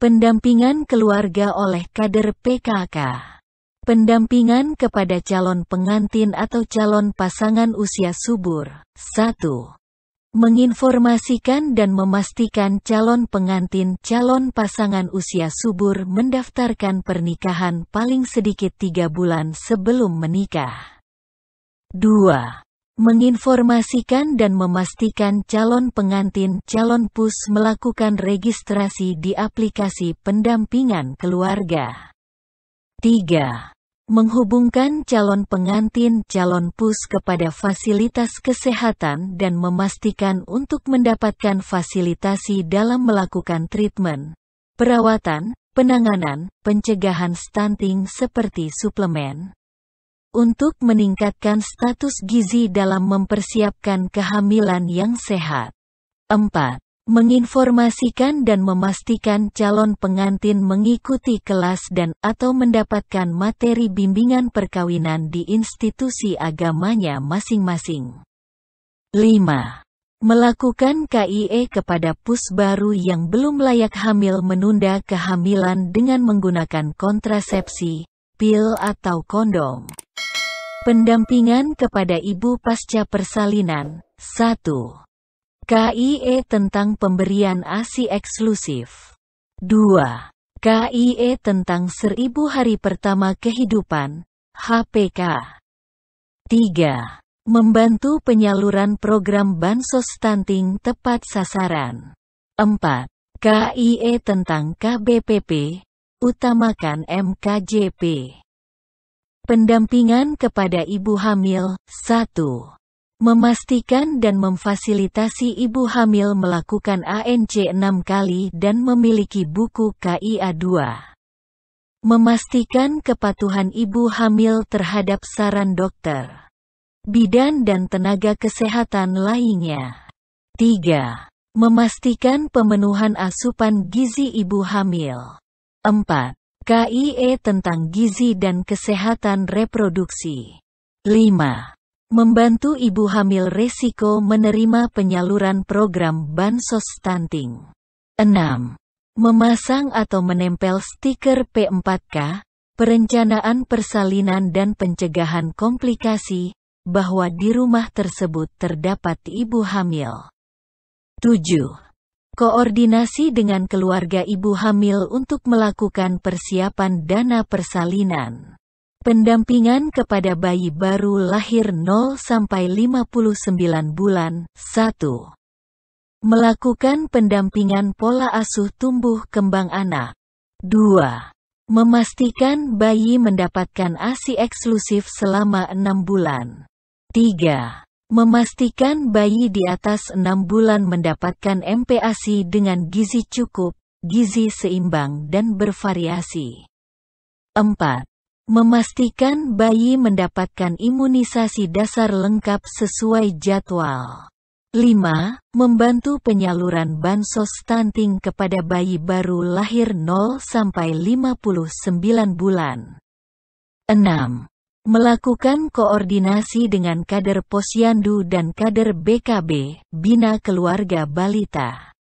Pendampingan keluarga oleh kader PKK. Pendampingan kepada calon pengantin atau calon pasangan usia subur. 1. Menginformasikan dan memastikan calon pengantin calon pasangan usia subur mendaftarkan pernikahan paling sedikit tiga bulan sebelum menikah. 2 menginformasikan dan memastikan calon pengantin calon PUS melakukan registrasi di aplikasi pendampingan keluarga. 3. Menghubungkan calon pengantin calon PUS kepada fasilitas kesehatan dan memastikan untuk mendapatkan fasilitasi dalam melakukan treatment, perawatan, penanganan, pencegahan stunting seperti suplemen untuk meningkatkan status gizi dalam mempersiapkan kehamilan yang sehat. 4. Menginformasikan dan memastikan calon pengantin mengikuti kelas dan atau mendapatkan materi bimbingan perkawinan di institusi agamanya masing-masing. 5. Melakukan KIE kepada pus baru yang belum layak hamil menunda kehamilan dengan menggunakan kontrasepsi, pil atau kondom. Pendampingan kepada ibu pasca persalinan. 1. KIE tentang pemberian ASI eksklusif. 2. KIE tentang seribu hari pertama kehidupan. HPK. 3. Membantu penyaluran program bansos stunting tepat sasaran. 4. KIE tentang KBPP, utamakan MKJP. Pendampingan kepada ibu hamil 1. Memastikan dan memfasilitasi ibu hamil melakukan ANC 6 kali dan memiliki buku KIA 2. Memastikan kepatuhan ibu hamil terhadap saran dokter, bidan dan tenaga kesehatan lainnya. 3. Memastikan pemenuhan asupan gizi ibu hamil. 4. KIE tentang gizi dan kesehatan reproduksi. 5. Membantu ibu hamil resiko menerima penyaluran program Bansos Stunting. 6. Memasang atau menempel stiker P4K, perencanaan persalinan dan pencegahan komplikasi, bahwa di rumah tersebut terdapat ibu hamil. 7. Koordinasi dengan keluarga ibu hamil untuk melakukan persiapan dana persalinan. Pendampingan kepada bayi baru lahir 0-59 bulan. 1. Melakukan pendampingan pola asuh tumbuh kembang anak. 2. Memastikan bayi mendapatkan ASI eksklusif selama 6 bulan. 3. Memastikan bayi di atas 6 bulan mendapatkan MPASI dengan gizi cukup, gizi seimbang dan bervariasi. 4. Memastikan bayi mendapatkan imunisasi dasar lengkap sesuai jadwal. 5. Membantu penyaluran bansos stunting kepada bayi baru lahir 0 sampai 59 bulan. 6. Melakukan koordinasi dengan kader posyandu dan kader BKB, Bina Keluarga Balita.